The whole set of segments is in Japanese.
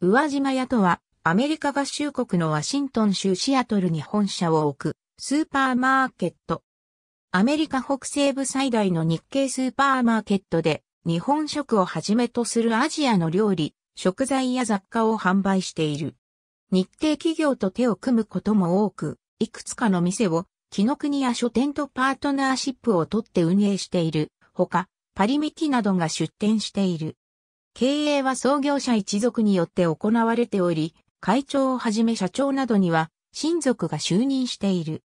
宇和島屋とは、アメリカ合衆国のワシントン州シアトルに本社を置く、スーパーマーケット。アメリカ北西部最大の日系スーパーマーケットで、日本食をはじめとするアジアの料理、食材や雑貨を販売している。日系企業と手を組むことも多く、いくつかの店を、木の国や書店とパートナーシップを取って運営している。ほか、パリミキなどが出店している。経営は創業者一族によって行われており、会長をはじめ社長などには親族が就任している。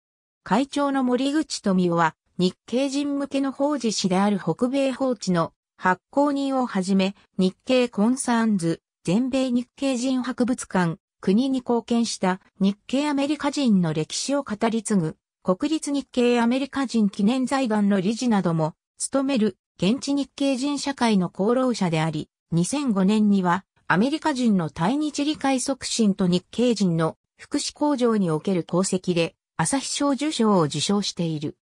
会長の森口富夫は日系人向けの法事師である北米法治の発行人をはじめ日系コンサーンズ、全米日系人博物館、国に貢献した日系アメリカ人の歴史を語り継ぐ国立日系アメリカ人記念財団の理事なども務める現地日系人社会の功労者であり、2005年には、アメリカ人の対日理解促進と日系人の福祉工場における功績で、朝日賞受賞を受賞している。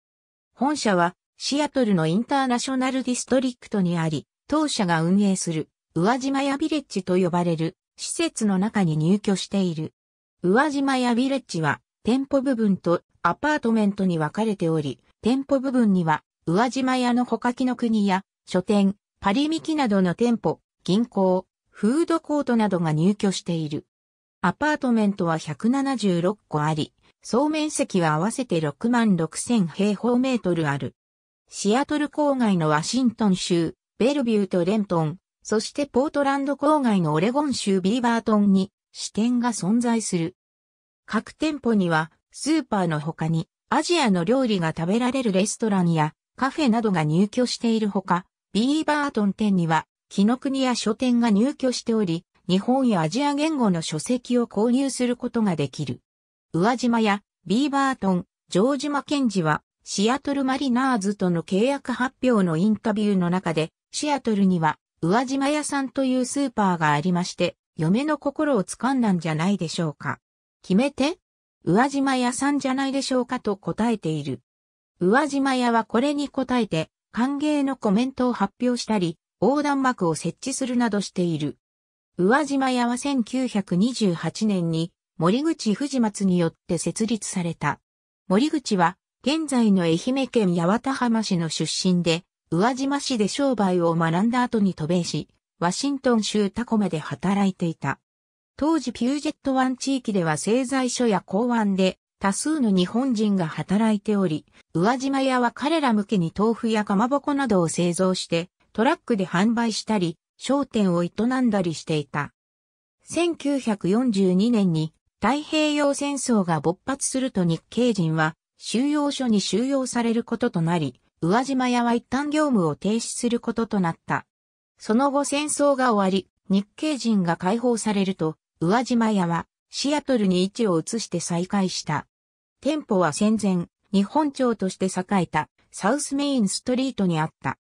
本社は、シアトルのインターナショナルディストリクトにあり、当社が運営する、宇和島屋ビレッジと呼ばれる、施設の中に入居している。宇和島屋ビレッジは、店舗部分とアパートメントに分かれており、店舗部分には、宇和島屋のほかきの国や、書店、パリミキなどの店舗、銀行、フードコートなどが入居している。アパートメントは176個あり、総面積は合わせて6万6000平方メートルある。シアトル郊外のワシントン州、ベルビューとレントン、そしてポートランド郊外のオレゴン州ビーバートンに支店が存在する。各店舗にはスーパーの他にアジアの料理が食べられるレストランやカフェなどが入居しているほか、ビーバートン店には紀の国屋書店が入居しており、日本やアジア言語の書籍を購入することができる。宇和島やビーバートン、城島健治は、シアトルマリナーズとの契約発表のインタビューの中で、シアトルには、宇和島屋さんというスーパーがありまして、嫁の心をつかんだんじゃないでしょうか。決めて宇和島屋さんじゃないでしょうかと答えている。宇和島屋はこれに答えて、歓迎のコメントを発表したり、横断幕を設置するなどしている。宇和島屋は1928年に森口藤松によって設立された。森口は現在の愛媛県八幡浜市の出身で、宇和島市で商売を学んだ後に渡米し、ワシントン州タコまで働いていた。当時ピュージェット湾地域では製材所や港湾で多数の日本人が働いており、宇和島屋は彼ら向けに豆腐やかまぼこなどを製造してトラックで販売したり、商店を営んだりしていた。1942年に太平洋戦争が勃発すると日系人は収容所に収容されることとなり、宇和島屋は一旦業務を停止することとなった。その後戦争が終わり、日系人が解放されると、宇和島屋はシアトルに位置を移して再開した。店舗は戦前、日本町として栄えたサウスメインストリートにあった。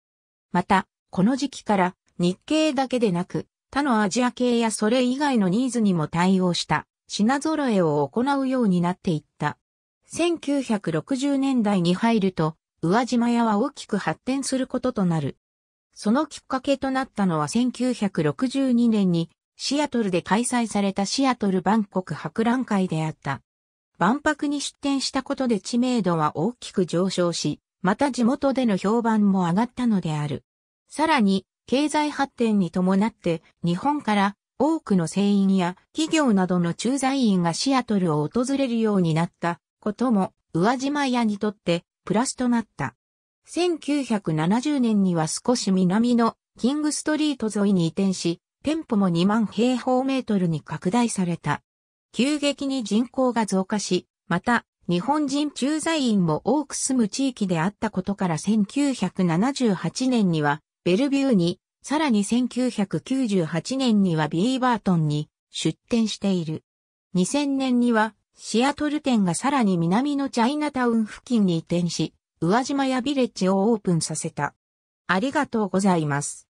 また、この時期から日系だけでなく、他のアジア系やそれ以外のニーズにも対応した品揃えを行うようになっていった。1960年代に入ると、宇和島屋は大きく発展することとなる。そのきっかけとなったのは1962年にシアトルで開催されたシアトル万国博覧会であった。万博に出展したことで知名度は大きく上昇し、また地元での評判も上がったのである。さらに、経済発展に伴って日本から多くの船員や企業などの駐在員がシアトルを訪れるようになったことも宇和島屋にとってプラスとなった。1970年には少し南のキングストリート沿いに移転し、店舗も2万平方メートルに拡大された。急激に人口が増加し、また日本人駐在員も多く住む地域であったことから1978年にはベルビューに、さらに1998年にはビーバートンに出店している。2000年にはシアトル店がさらに南のチャイナタウン付近に移転し、宇和島やビレッジをオープンさせた。ありがとうございます。